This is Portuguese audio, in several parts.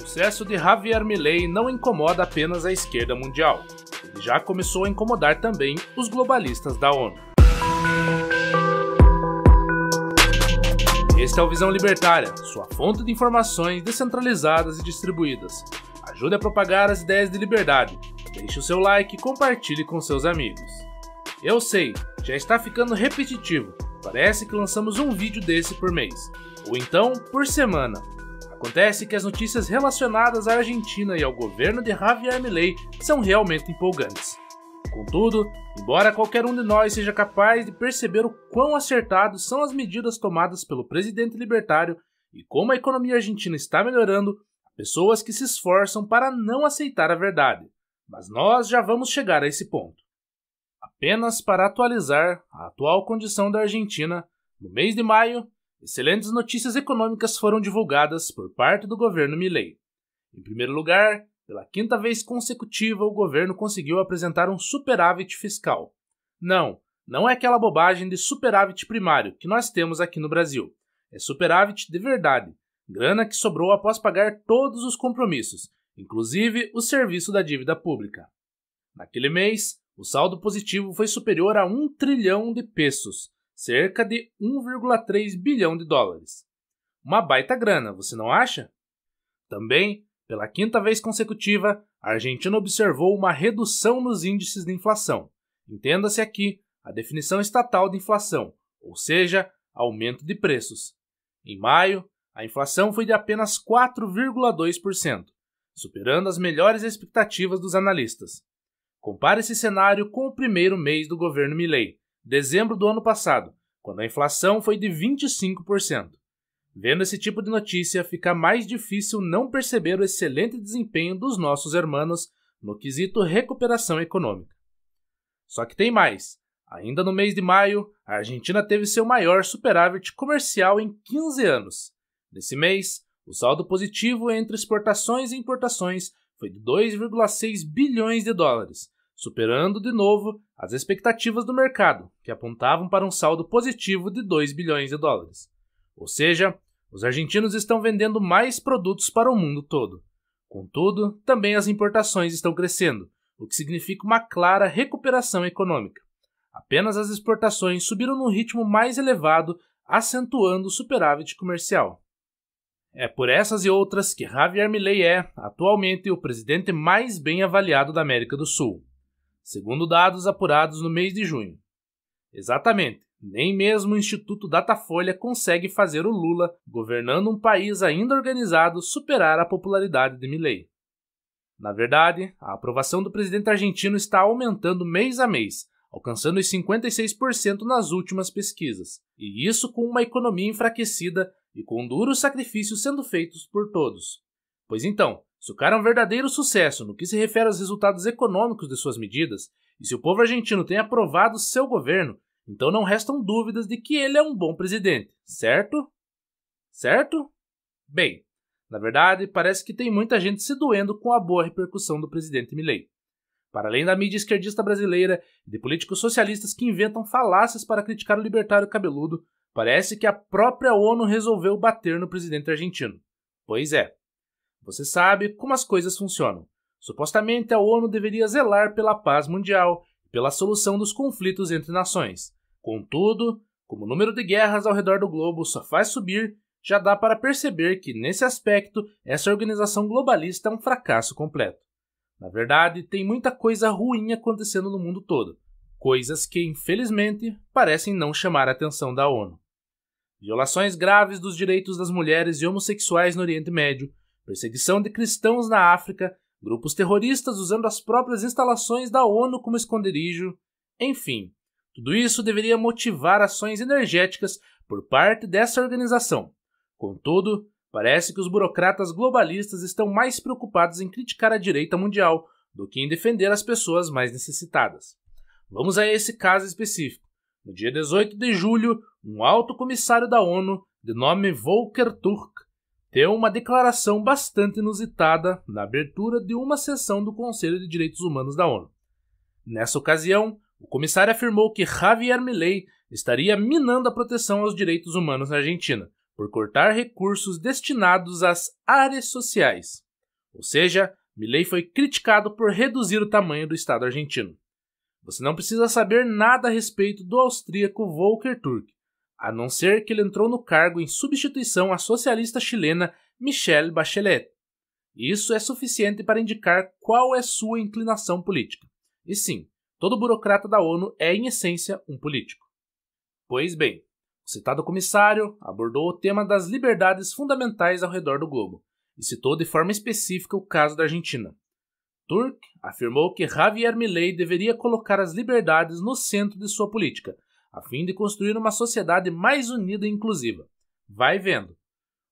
sucesso de Javier Milei não incomoda apenas a esquerda mundial, ele já começou a incomodar também os globalistas da ONU. Este é o Visão Libertária, sua fonte de informações descentralizadas e distribuídas. Ajude a propagar as ideias de liberdade. Deixe o seu like e compartilhe com seus amigos. Eu sei, já está ficando repetitivo. Parece que lançamos um vídeo desse por mês, ou então por semana Acontece que as notícias relacionadas à Argentina e ao governo de Javier Milei são realmente empolgantes. Contudo, embora qualquer um de nós seja capaz de perceber o quão acertados são as medidas tomadas pelo presidente libertário e como a economia argentina está melhorando, há pessoas que se esforçam para não aceitar a verdade. Mas nós já vamos chegar a esse ponto. Apenas para atualizar a atual condição da Argentina, no mês de maio, excelentes notícias econômicas foram divulgadas por parte do governo Milley. Em primeiro lugar, pela quinta vez consecutiva, o governo conseguiu apresentar um superávit fiscal. Não, não é aquela bobagem de superávit primário que nós temos aqui no Brasil. É superávit de verdade, grana que sobrou após pagar todos os compromissos, inclusive o serviço da dívida pública. Naquele mês, o saldo positivo foi superior a um trilhão de pesos, cerca de 1,3 bilhão de dólares. Uma baita grana, você não acha? Também, pela quinta vez consecutiva, a Argentina observou uma redução nos índices de inflação. Entenda-se aqui a definição estatal de inflação, ou seja, aumento de preços. Em maio, a inflação foi de apenas 4,2%, superando as melhores expectativas dos analistas. Compare esse cenário com o primeiro mês do governo Milley, dezembro do ano passado, quando a inflação foi de 25%. Vendo esse tipo de notícia, fica mais difícil não perceber o excelente desempenho dos nossos hermanos no quesito recuperação econômica. Só que tem mais. Ainda no mês de maio, a Argentina teve seu maior superávit comercial em 15 anos. Nesse mês, o saldo positivo entre exportações e importações foi de 2,6 bilhões de dólares, superando de novo as expectativas do mercado, que apontavam para um saldo positivo de 2 bilhões de dólares. Ou seja, os argentinos estão vendendo mais produtos para o mundo todo. Contudo, também as importações estão crescendo, o que significa uma clara recuperação econômica. Apenas as exportações subiram num ritmo mais elevado, acentuando o superávit comercial. É por essas e outras que Javier Milei é, atualmente, o presidente mais bem avaliado da América do Sul segundo dados apurados no mês de junho. Exatamente, nem mesmo o Instituto Datafolha consegue fazer o Lula, governando um país ainda organizado, superar a popularidade de Milley. Na verdade, a aprovação do presidente argentino está aumentando mês a mês, alcançando os 56% nas últimas pesquisas, e isso com uma economia enfraquecida e com duros sacrifícios sendo feitos por todos. Pois então, se o cara é um verdadeiro sucesso no que se refere aos resultados econômicos de suas medidas, e se o povo argentino tem aprovado seu governo, então não restam dúvidas de que ele é um bom presidente, certo? Certo? Bem, na verdade, parece que tem muita gente se doendo com a boa repercussão do presidente Milei. Para além da mídia esquerdista brasileira e de políticos socialistas que inventam falácias para criticar o libertário cabeludo, parece que a própria ONU resolveu bater no presidente argentino. Pois é, você sabe como as coisas funcionam. Supostamente a ONU deveria zelar pela paz mundial e pela solução dos conflitos entre nações. Contudo, como o número de guerras ao redor do globo só faz subir, já dá para perceber que, nesse aspecto, essa organização globalista é um fracasso completo. Na verdade, tem muita coisa ruim acontecendo no mundo todo, coisas que, infelizmente, parecem não chamar a atenção da ONU. Violações graves dos direitos das mulheres e homossexuais no Oriente Médio, perseguição de cristãos na África, grupos terroristas usando as próprias instalações da ONU como esconderijo, enfim. Tudo isso deveria motivar ações energéticas por parte dessa organização. Contudo, parece que os burocratas globalistas estão mais preocupados em criticar a direita mundial do que em defender as pessoas mais necessitadas. Vamos a esse caso específico. No dia 18 de julho, um alto comissário da ONU, de nome Volker Turk, deu uma declaração bastante inusitada na abertura de uma sessão do Conselho de Direitos Humanos da ONU. Nessa ocasião, o comissário afirmou que Javier Milei estaria minando a proteção aos direitos humanos na Argentina por cortar recursos destinados às áreas sociais. Ou seja, Milei foi criticado por reduzir o tamanho do Estado argentino. Você não precisa saber nada a respeito do austríaco Volker Turk, a não ser que ele entrou no cargo em substituição à socialista chilena Michelle Bachelet. Isso é suficiente para indicar qual é sua inclinação política. E sim, todo burocrata da ONU é, em essência, um político. Pois bem, o citado comissário abordou o tema das liberdades fundamentais ao redor do globo e citou de forma específica o caso da Argentina. Turk afirmou que Javier Milei deveria colocar as liberdades no centro de sua política a fim de construir uma sociedade mais unida e inclusiva. Vai vendo.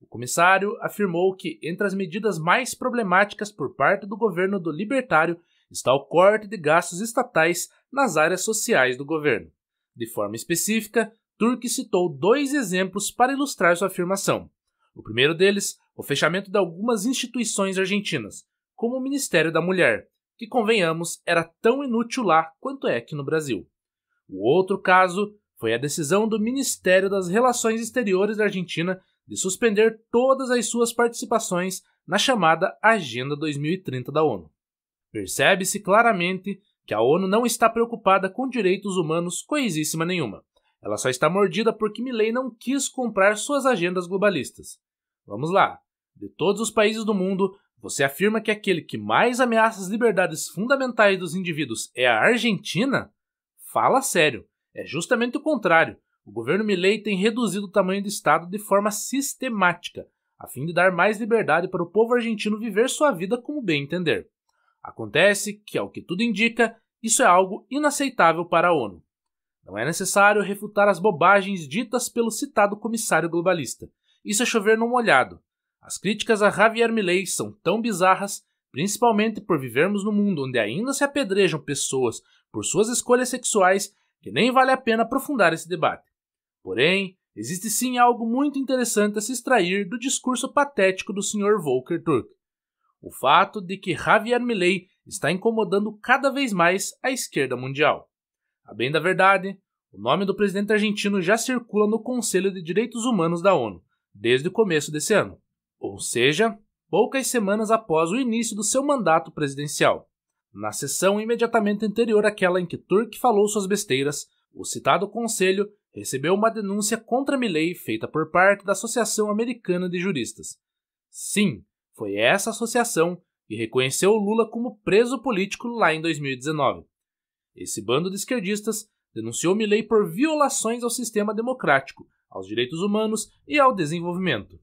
O comissário afirmou que, entre as medidas mais problemáticas por parte do governo do libertário, está o corte de gastos estatais nas áreas sociais do governo. De forma específica, Turk citou dois exemplos para ilustrar sua afirmação. O primeiro deles, o fechamento de algumas instituições argentinas, como o Ministério da Mulher, que, convenhamos, era tão inútil lá quanto é aqui no Brasil. O outro caso foi a decisão do Ministério das Relações Exteriores da Argentina de suspender todas as suas participações na chamada Agenda 2030 da ONU. Percebe-se claramente que a ONU não está preocupada com direitos humanos coisíssima nenhuma. Ela só está mordida porque Milley não quis comprar suas agendas globalistas. Vamos lá. De todos os países do mundo, você afirma que aquele que mais ameaça as liberdades fundamentais dos indivíduos é a Argentina? Fala sério, é justamente o contrário. O governo Milley tem reduzido o tamanho do Estado de forma sistemática, a fim de dar mais liberdade para o povo argentino viver sua vida como bem entender. Acontece que, ao que tudo indica, isso é algo inaceitável para a ONU. Não é necessário refutar as bobagens ditas pelo citado comissário globalista. Isso é chover num molhado. As críticas a Javier Milei são tão bizarras, principalmente por vivermos num mundo onde ainda se apedrejam pessoas por suas escolhas sexuais que nem vale a pena aprofundar esse debate. Porém, existe sim algo muito interessante a se extrair do discurso patético do Sr. Volker Turk. O fato de que Javier Milei está incomodando cada vez mais a esquerda mundial. A bem da verdade, o nome do presidente argentino já circula no Conselho de Direitos Humanos da ONU desde o começo desse ano, ou seja, poucas semanas após o início do seu mandato presidencial. Na sessão imediatamente anterior àquela em que Turk falou suas besteiras, o citado conselho recebeu uma denúncia contra Milley feita por parte da Associação Americana de Juristas. Sim, foi essa associação que reconheceu Lula como preso político lá em 2019. Esse bando de esquerdistas denunciou Milley por violações ao sistema democrático, aos direitos humanos e ao desenvolvimento.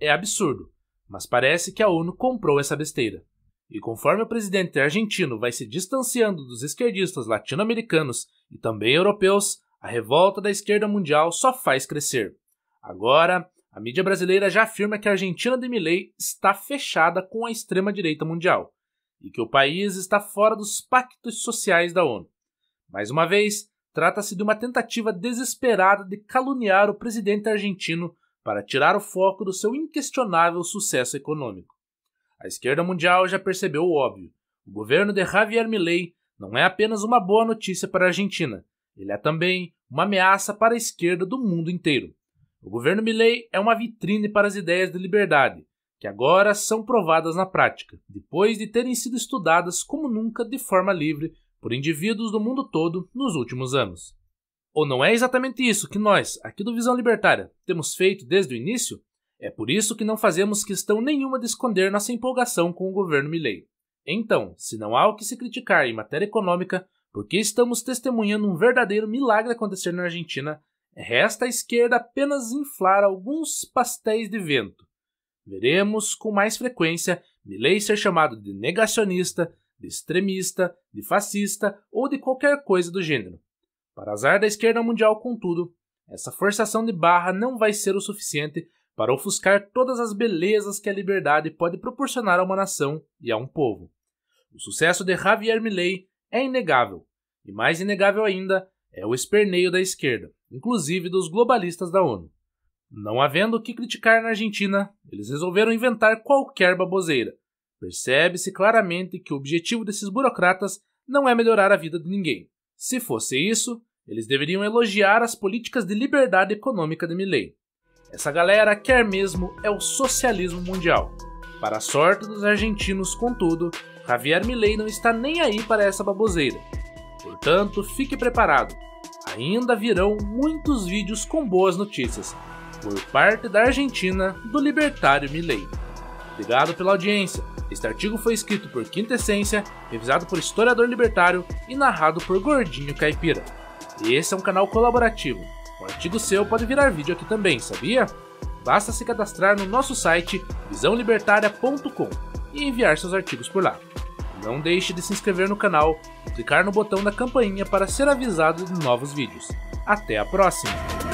É absurdo, mas parece que a ONU comprou essa besteira. E conforme o presidente argentino vai se distanciando dos esquerdistas latino-americanos e também europeus, a revolta da esquerda mundial só faz crescer. Agora, a mídia brasileira já afirma que a Argentina de Milei está fechada com a extrema-direita mundial e que o país está fora dos pactos sociais da ONU. Mais uma vez, trata-se de uma tentativa desesperada de caluniar o presidente argentino para tirar o foco do seu inquestionável sucesso econômico. A esquerda mundial já percebeu o óbvio. O governo de Javier Milei não é apenas uma boa notícia para a Argentina, ele é também uma ameaça para a esquerda do mundo inteiro. O governo Milei é uma vitrine para as ideias de liberdade, que agora são provadas na prática, depois de terem sido estudadas como nunca de forma livre por indivíduos do mundo todo nos últimos anos. Ou não é exatamente isso que nós, aqui do Visão Libertária, temos feito desde o início? É por isso que não fazemos questão nenhuma de esconder nossa empolgação com o governo Milley. Então, se não há o que se criticar em matéria econômica, porque estamos testemunhando um verdadeiro milagre acontecer na Argentina, resta à esquerda apenas inflar alguns pastéis de vento. Veremos com mais frequência Milley ser chamado de negacionista, de extremista, de fascista ou de qualquer coisa do gênero. Para azar da esquerda mundial, contudo, essa forçação de barra não vai ser o suficiente para ofuscar todas as belezas que a liberdade pode proporcionar a uma nação e a um povo. O sucesso de Javier Milei é inegável, e mais inegável ainda é o esperneio da esquerda, inclusive dos globalistas da ONU. Não havendo o que criticar na Argentina, eles resolveram inventar qualquer baboseira. Percebe-se claramente que o objetivo desses burocratas não é melhorar a vida de ninguém. Se fosse isso, eles deveriam elogiar as políticas de liberdade econômica de Milley. Essa galera quer mesmo é o socialismo mundial. Para a sorte dos argentinos, contudo, Javier Milei não está nem aí para essa baboseira. Portanto, fique preparado. Ainda virão muitos vídeos com boas notícias por parte da Argentina do libertário Milei. Obrigado pela audiência. Este artigo foi escrito por Quinta Essência, revisado por Historiador Libertário e narrado por Gordinho Caipira. Esse é um canal colaborativo um artigo seu pode virar vídeo aqui também, sabia? Basta se cadastrar no nosso site visãolibertaria.com e enviar seus artigos por lá. Não deixe de se inscrever no canal e clicar no botão da campainha para ser avisado de novos vídeos. Até a próxima!